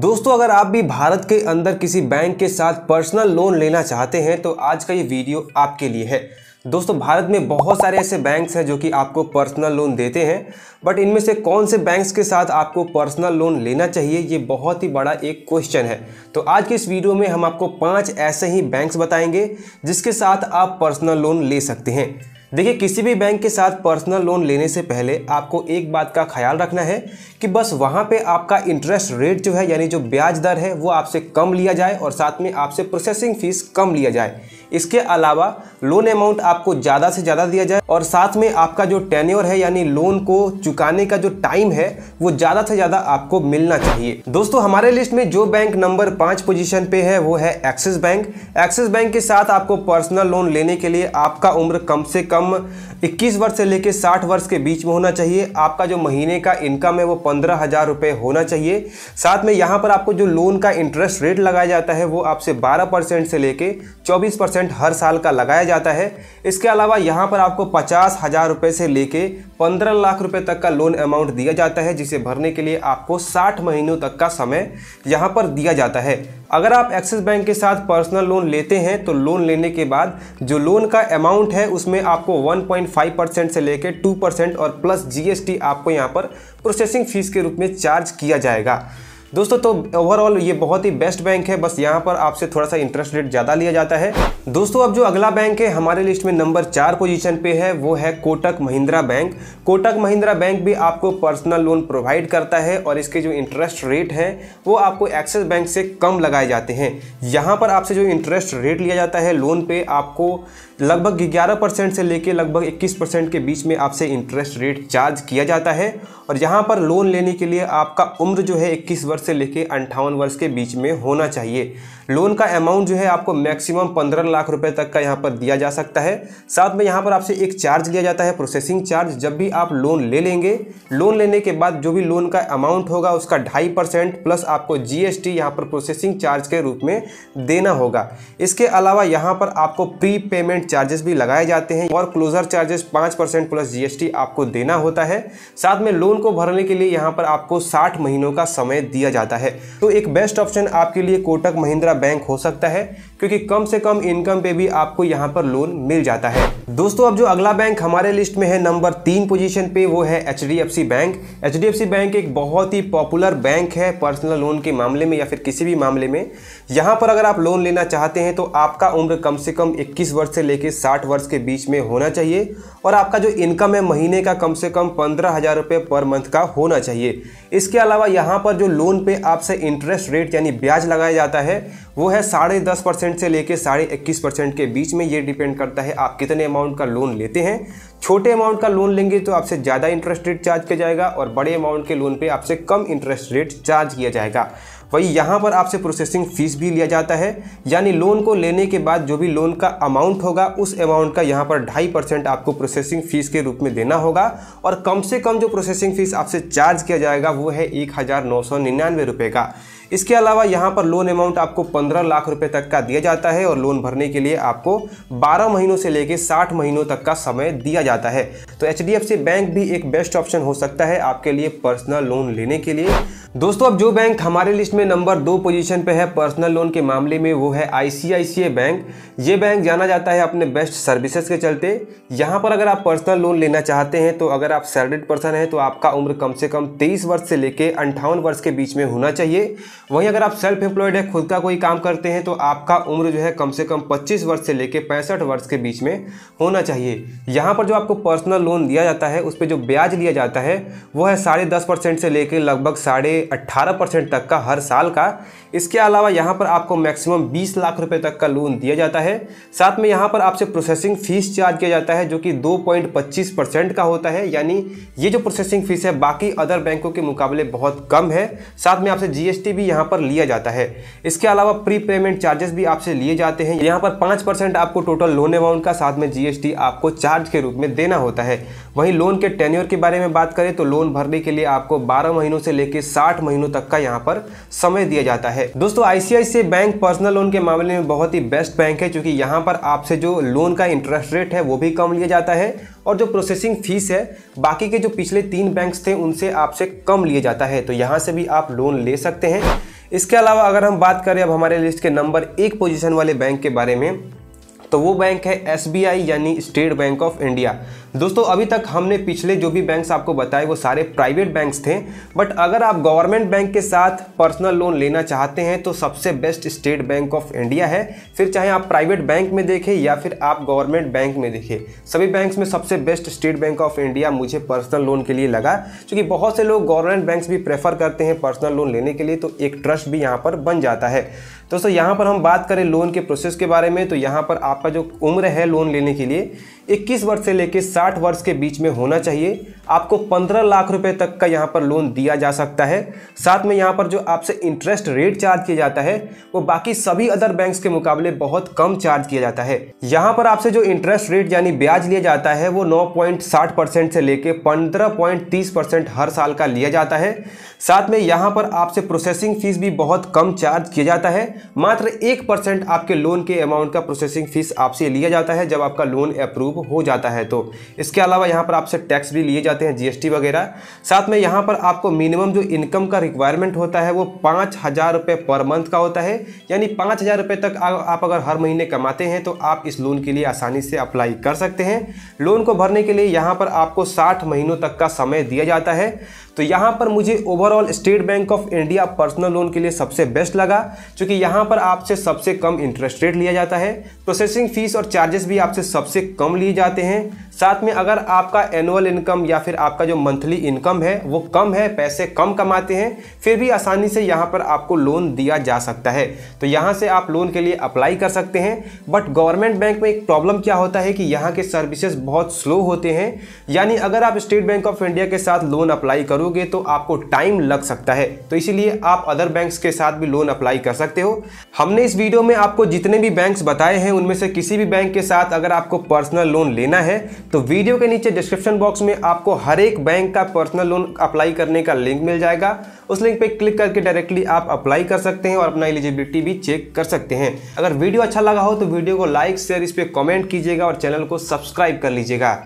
दोस्तों अगर आप भी भारत के अंदर किसी बैंक के साथ पर्सनल लोन लेना चाहते हैं तो आज का ये वीडियो आपके लिए है दोस्तों भारत में बहुत सारे ऐसे बैंक्स हैं जो कि आपको पर्सनल लोन देते हैं बट इनमें से कौन से बैंक्स के साथ आपको पर्सनल लोन लेना चाहिए ये बहुत ही बड़ा एक क्वेश्चन है तो आज के इस वीडियो में हम आपको पाँच ऐसे ही बैंक्स बताएंगे जिसके साथ आप पर्सनल लोन ले सकते हैं देखिए किसी भी बैंक के साथ पर्सनल लोन लेने से पहले आपको एक बात का ख्याल रखना है कि बस वहाँ पे आपका इंटरेस्ट रेट जो है यानी जो ब्याज दर है वो आपसे कम लिया जाए और साथ में आपसे प्रोसेसिंग फ़ीस कम लिया जाए इसके अलावा लोन अमाउंट आपको ज़्यादा से ज़्यादा दिया जाए और साथ में आपका जो टेन्योर है यानी लोन को चुकाने का जो टाइम है वो ज़्यादा से ज़्यादा आपको मिलना चाहिए दोस्तों हमारे लिस्ट में जो बैंक नंबर पाँच पोजिशन पे है वो है एक्सिस बैंक एक्सिस बैंक के साथ आपको पर्सनल लोन लेने के लिए आपका उम्र कम से कम 21 वर्ष से लेकर 60 वर्ष के बीच में होना चाहिए आपका जो महीने का इनकम है वो पंद्रह हज़ार रुपये होना चाहिए साथ में यहाँ पर आपको जो लोन का इंटरेस्ट रेट लगाया जाता है वो आपसे 12 परसेंट से लेके 24 परसेंट हर साल का लगाया जाता है इसके अलावा यहाँ पर आपको पचास हज़ार रुपये से लेके पंद्रह लाख रुपये तक का लोन अमाउंट दिया जाता है जिसे भरने के लिए आपको साठ महीनों तक का समय यहाँ पर दिया जाता है अगर आप एक्सिस बैंक के साथ पर्सनल लोन लेते हैं तो लोन लेने के बाद जो लोन का अमाउंट है उसमें आपको 1.5 परसेंट से लेकर 2 परसेंट और प्लस जीएसटी आपको यहाँ पर प्रोसेसिंग फीस के रूप में चार्ज किया जाएगा दोस्तों तो ओवरऑल ये बहुत ही बेस्ट बैंक है बस यहाँ पर आपसे थोड़ा सा इंटरेस्ट रेट ज़्यादा लिया जाता है दोस्तों अब जो अगला बैंक है हमारे लिस्ट में नंबर चार पोजीशन पे है वो है कोटक महिंद्रा बैंक कोटक महिंद्रा बैंक भी आपको पर्सनल लोन प्रोवाइड करता है और इसके जो इंटरेस्ट रेट हैं वो आपको एक्सिस बैंक से कम लगाए जाते हैं यहाँ पर आपसे जो इंटरेस्ट रेट लिया जाता है लोन पे आपको लगभग ग्यारह परसेंट से लेकर लगभग इक्कीस परसेंट के बीच में आपसे इंटरेस्ट रेट चार्ज किया जाता है और यहाँ पर लोन लेने के लिए आपका उम्र जो है इक्कीस वर्ष वर्ष से लेकर अंठावन वर्ष के बीच में होना चाहिए लोन का अमाउंट जो है आपको मैक्सिमम पंद्रह लाख रुपए तक का यहाँ पर दिया जा सकता है साथ में यहाँ पर आपसे एक चार्ज लिया जाता है प्रोसेसिंग चार्ज जब भी आप लोन ले लेंगे लोन लेने के बाद जो भी लोन का अमाउंट होगा उसका ढाई परसेंट प्लस आपको जी एस टी यहाँ पर प्रोसेसिंग चार्ज के रूप में देना होगा इसके अलावा यहाँ पर आपको प्री पेमेंट चार्जेस भी लगाए जाते हैं और क्लोजर चार्जेस पाँच परसेंट प्लस जी आपको देना होता है साथ में लोन को भरने के लिए यहाँ पर आपको साठ महीनों का समय दिया जाता है तो एक बेस्ट ऑप्शन आपके लिए कोटक महिंद्रा वगैरह बैंक हो सकता है क्योंकि कम से कम इनकम पे भी आपको यहाँ पर लोन मिल जाता है दोस्तों अब जो अगला बैंक हमारे लिस्ट में है नंबर तीन पोजीशन पे वो है एच बैंक एच बैंक एक बहुत ही पॉपुलर बैंक है पर्सनल लोन के मामले में या फिर किसी भी मामले में यहाँ पर अगर आप लोन लेना चाहते हैं तो आपका उम्र कम से कम इक्कीस वर्ष से लेकर साठ वर्ष के बीच में होना चाहिए और आपका जो इनकम है महीने का कम से कम पंद्रह हज़ार पर मंथ का होना चाहिए इसके अलावा यहाँ पर जो लोन पे आपसे इंटरेस्ट रेट यानी ब्याज लगाया जाता है वो है साढ़े दस परसेंट से लेकर साढ़े इक्कीस परसेंट के बीच में ये डिपेंड करता है आप कितने अमाउंट का लोन लेते हैं छोटे अमाउंट का लोन लेंगे तो आपसे ज़्यादा इंटरेस्ट रेट चार्ज किया जाएगा और बड़े अमाउंट के लोन पे आपसे कम इंटरेस्ट रेट चार्ज किया जाएगा वही यहाँ पर आपसे प्रोसेसिंग फ़ीस भी लिया जाता है यानी लोन को लेने के बाद जो भी लोन का अमाउंट होगा उस अमाउंट का यहाँ पर ढाई परसेंट आपको प्रोसेसिंग फ़ीस के रूप में देना होगा और कम से कम जो प्रोसेसिंग फ़ीस आपसे चार्ज किया जाएगा वो है एक हज़ार नौ सौ निन्यानवे रुपये का इसके अलावा यहाँ पर लोन अमाउंट आपको पंद्रह लाख रुपये तक का दिया जाता है और लोन भरने के लिए आपको बारह महीनों से लेकर साठ महीनों तक का समय दिया जाता है जाता है तो एच बैंक भी एक बेस्ट ऑप्शन हो सकता है आपके लिए पर्सनल लोन लेने के लिए दोस्तों अब जो बैंक हमारे लिस्ट में नंबर दो पोजीशन पे है पर्सनल लोन के मामले में वो है आई बैंक ये बैंक जाना जाता है अपने बेस्ट सर्विसेज के चलते यहाँ पर अगर आप पर्सनल लोन लेना चाहते हैं तो अगर आप सैलरीड पर्सन हैं तो आपका उम्र कम से कम तेईस वर्ष से लेकर अंठावन वर्ष के बीच में होना चाहिए वहीं अगर आप सेल्फ एम्प्लॉयड है खुद का कोई काम करते हैं तो आपका उम्र जो है कम से कम पच्चीस वर्ष से लेकर पैंसठ वर्ष के बीच में होना चाहिए यहाँ पर जो आपको पर्सनल लोन दिया जाता है उस पर जो ब्याज लिया जाता है वो है साढ़े दस परसेंट से लेकर लगभग साढ़े अट्ठारह परसेंट तक का हर साल का इसके अलावा यहाँ पर आपको मैक्सिमम बीस लाख रुपए तक का लोन दिया जाता है साथ में यहाँ पर आपसे प्रोसेसिंग फ़ीस चार्ज किया जाता है जो कि दो पॉइंट पच्चीस परसेंट का होता है यानी ये जो प्रोसेसिंग फ़ीस है बाकी अदर बैंकों के मुकाबले बहुत कम है साथ में आपसे जीएसटी भी यहाँ पर लिया जाता है इसके अलावा प्री पेमेंट चार्जेस भी आपसे लिए जाते हैं यहाँ पर पाँच आपको टोटल लोन अमाउंट का साथ में जीएसटी आपको चार्ज के रूप में देना होता है वहीं लोन के टेन्योर के बारे में बात करें तो लोन भरने के लिए आपको 12 महीनों से लेकर 60 महीनों तक का यहाँ पर समय दिया जाता है दोस्तों आईसीआईसीआई बैंक पर्सनल लोन के मामले में बहुत ही बेस्ट बैंक है क्योंकि यहाँ पर आपसे जो लोन का इंटरेस्ट रेट है वो भी कम लिया जाता है और जो प्रोसेसिंग फीस है बाकी के जो पिछले तीन बैंक्स थे उनसे आपसे कम लिए जाता है तो यहाँ से भी आप लोन ले सकते हैं इसके अलावा अगर हम बात करें अब हमारे लिस्ट के नंबर एक पोजीशन वाले बैंक के बारे में तो वो बैंक है एस यानी स्टेट बैंक ऑफ इंडिया दोस्तों अभी तक हमने पिछले जो भी बैंक्स आपको बताए वो सारे प्राइवेट बैंक्स थे बट अगर आप गवर्नमेंट बैंक के साथ पर्सनल लोन लेना चाहते हैं तो सबसे best State Bank of India है फिर चाहे आप प्राइवेट बैंक में देखें या फिर आप गवर्नमेंट बैंक में देखें सभी बैंक्स में सबसे best State Bank of India मुझे पर्सनल लोन के लिए लगा क्योंकि बहुत से लोग गवर्नमेंट बैंक भी प्रेफर करते हैं पर्सनल लोन लेने के लिए तो एक ट्रस्ट भी यहाँ पर बन जाता है दोस्तों यहाँ पर हम बात करें लोन के प्रोसेस के बारे में तो यहाँ पर आपका जो उम्र है लोन लेने के लिए इक्कीस वर्ष से लेकर साठ वर्ष के बीच में होना चाहिए आपको पंद्रह लाख रुपए तक का यहाँ पर लोन दिया जा सकता है साथ में यहाँ पर जो आपसे इंटरेस्ट रेट चार्ज किया जाता है वो बाकी सभी अदर बैंक्स के मुकाबले बहुत कम चार्ज किया जाता है यहाँ पर आपसे जो इंटरेस्ट रेट यानी ब्याज लिया जाता है वो नौ से लेकर पंद्रह हर साल का लिया जाता है साथ में यहाँ पर आपसे प्रोसेसिंग फीस भी बहुत कम चार्ज किया जाता है मात्र एक परसेंट आपके लोन के अमाउंट का प्रोसेसिंग फीस आपसे लिया जाता है जब आपका लोन अप्रूव हो जाता है तो इसके अलावा यहाँ पर आपसे टैक्स भी लिए जाते हैं जीएसटी वगैरह साथ में यहाँ पर आपको मिनिमम जो इनकम का रिक्वायरमेंट होता है वो पाँच हज़ार रुपये पर मंथ का होता है यानी पाँच हज़ार रुपये तक आप अगर हर महीने कमाते हैं तो आप इस लोन के लिए आसानी से अप्लाई कर सकते हैं लोन को भरने के लिए यहाँ पर आपको साठ महीनों तक का समय दिया जाता है तो यहाँ पर मुझे overall State Bank of India personal loan के लिए सबसे बेस्ट लगा क्योंकि यहाँ पर आपसे सबसे कम इंटरेस्ट रेट लिया जाता है प्रोसेसिंग फीस और चार्जेस भी आपसे सबसे कम लिए जाते हैं साथ में अगर आपका एनुअल इनकम या फिर आपका जो मंथली इनकम है वो कम है पैसे कम कमाते हैं फिर भी आसानी से यहाँ पर आपको लोन दिया जा सकता है तो यहाँ से आप लोन के लिए अप्लाई कर सकते हैं बट गवर्नमेंट बैंक में एक प्रॉब्लम क्या होता है कि यहाँ के सर्विसेज बहुत स्लो होते हैं यानी अगर आप स्टेट बैंक ऑफ इंडिया के साथ लोन अप्लाई करो करोगे तो आपको टाइम लग सकता है तो इसीलिए आप अदर बैंक्स के साथ भी लोन अप्लाई कर सकते हो हमने इस वीडियो में आपको जितने भी बैंक्स बताए हैं उनमें से किसी भी बैंक के साथ अगर आपको पर्सनल लोन लेना है तो वीडियो के नीचे डिस्क्रिप्शन बॉक्स में आपको हर एक बैंक का पर्सनल लोन अप्लाई करने का लिंक मिल जाएगा उस लिंक पर क्लिक करके डायरेक्टली आप अप्लाई कर सकते हैं और अपना एलिजिबिलिटी भी चेक कर सकते हैं अगर वीडियो अच्छा लगा हो तो वीडियो को लाइक शेयर इस पर कॉमेंट कीजिएगा और चैनल को सब्सक्राइब कर लीजिएगा